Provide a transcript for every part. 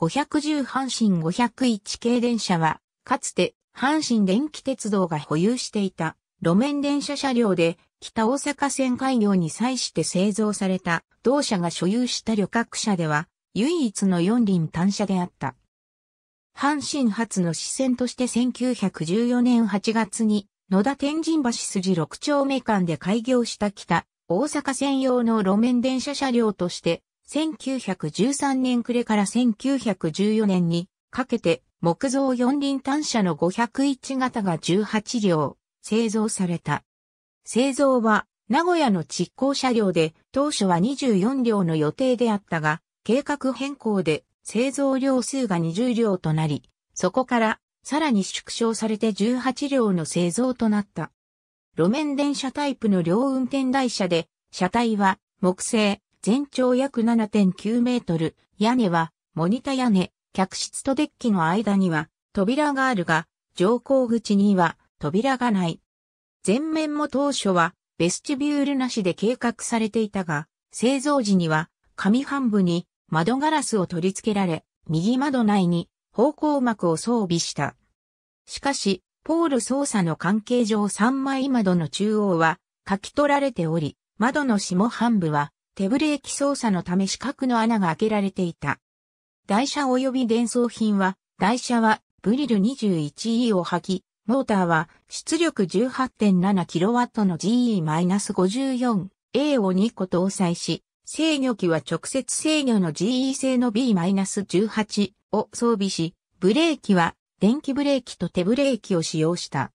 510阪神501系電車は、かつて阪神電気鉄道が保有していた路面電車車両で、北大阪線開業に際して製造された同社が所有した旅客車では、唯一の四輪単車であった。阪神発の支線として1914年8月に野田天神橋筋6丁目間で開業した北大阪線用の路面電車車両として1913年暮れから1914年にかけて木造四輪単車の501型が18両製造された。製造は名古屋の実行車両で当初は24両の予定であったが計画変更で製造量数が20両となり、そこからさらに縮小されて18両の製造となった。路面電車タイプの両運転台車で、車体は木製、全長約7.9メートル、屋根はモニタ屋根、客室とデッキの間には扉があるが、乗降口には扉がない。前面も当初はベスチビュールなしで計画されていたが、製造時には上半部に窓ガラスを取り付けられ、右窓内に方向膜を装備した。しかし、ポール操作の関係上3枚窓の中央は書き取られており、窓の下半部は手ブレーキ操作のため四角の穴が開けられていた。台車及び伝送品は、台車はブリル 21E を履き、モーターは出力 18.7kW の GE-54A を2個搭載し、制御機は直接制御の GE 製の B-18 を装備し、ブレーキは電気ブレーキと手ブレーキを使用した。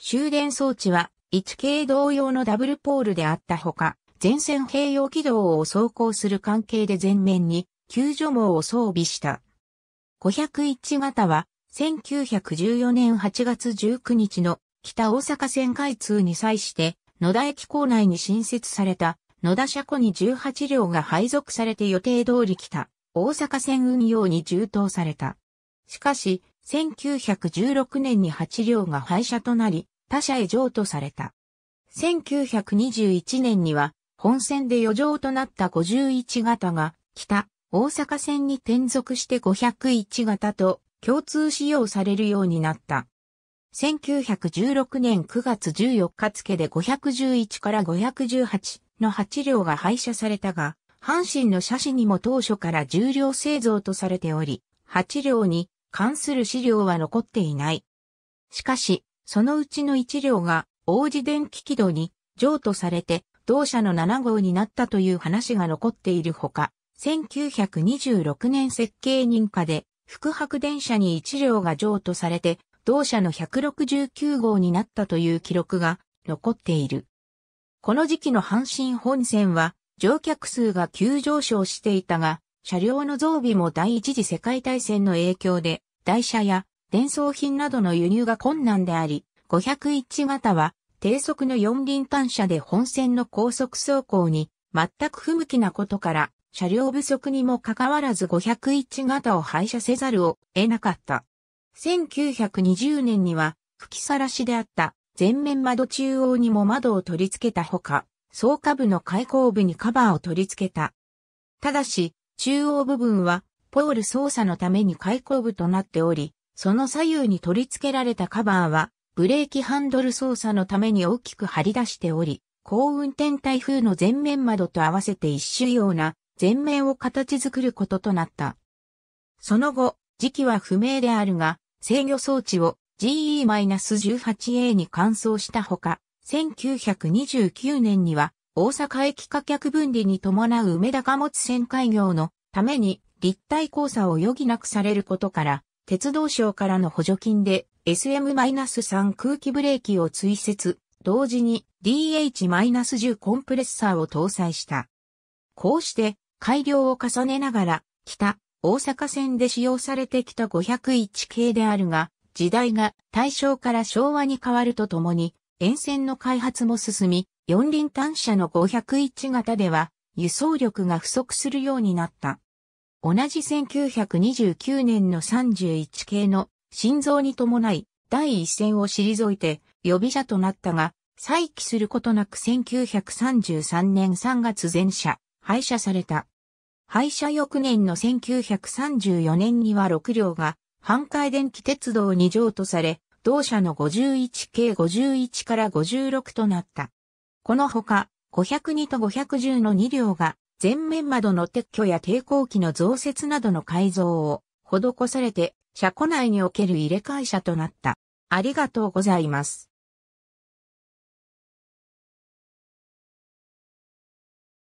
終電装置は1系同様のダブルポールであったほか、全線併用軌道を走行する関係で前面に救助網を装備した。501型は1914年8月19日の北大阪線開通に際して野田駅構内に新設された野田車庫に18両が配属されて予定通り来た大阪線運用に充当された。しかし、1916年に8両が廃車となり、他社へ譲渡された。1921年には本線で余剰となった51型が、北、大阪線に転属して501型と共通使用されるようになった。1916年9月14日付で511から518の8両が廃車されたが、阪神の車種にも当初から重量製造とされており、8両に関する資料は残っていない。しかし、そのうちの1両が王子電気軌道に譲渡されて同社の7号になったという話が残っているほか、1926年設計認可で、福白電車に1両が譲渡されて、同社の169号になったという記録が残っている。この時期の阪神本線は、乗客数が急上昇していたが、車両の増備も第一次世界大戦の影響で、台車や伝送品などの輸入が困難であり、501型は低速の四輪単車で本線の高速走行に全く不向きなことから、車両不足にもかかわらず501型を廃車せざるを得なかった。1920年には、吹きさらしであった前面窓中央にも窓を取り付けたほか、総下部の開口部にカバーを取り付けた。ただし、中央部分は、ポール操作のために開口部となっており、その左右に取り付けられたカバーは、ブレーキハンドル操作のために大きく張り出しており、高運転台風の前面窓と合わせて一種ような前面を形作ることとなった。その後、時期は不明であるが、制御装置を GE-18A に換装したほか、1929年には大阪駅価客分離に伴う梅田貨物船開業のために立体交差を余儀なくされることから、鉄道省からの補助金で SM-3 空気ブレーキを追接、同時に DH-10 コンプレッサーを搭載した。こうして改良を重ねながら、北、大阪線で使用されてきた501系であるが、時代が大正から昭和に変わるとともに、沿線の開発も進み、四輪単車の501型では、輸送力が不足するようになった。同じ1929年の31系の心臓に伴い、第一線を退いて、予備者となったが、再起することなく1933年3月前社、廃車された。廃車翌年の1934年には6両が、半海電気鉄道に譲渡され、同社の51 k 51から56となった。このほか、502と510の2両が、前面窓の撤去や抵抗器の増設などの改造を施されて車庫内における入れ替え車となった。ありがとうございます。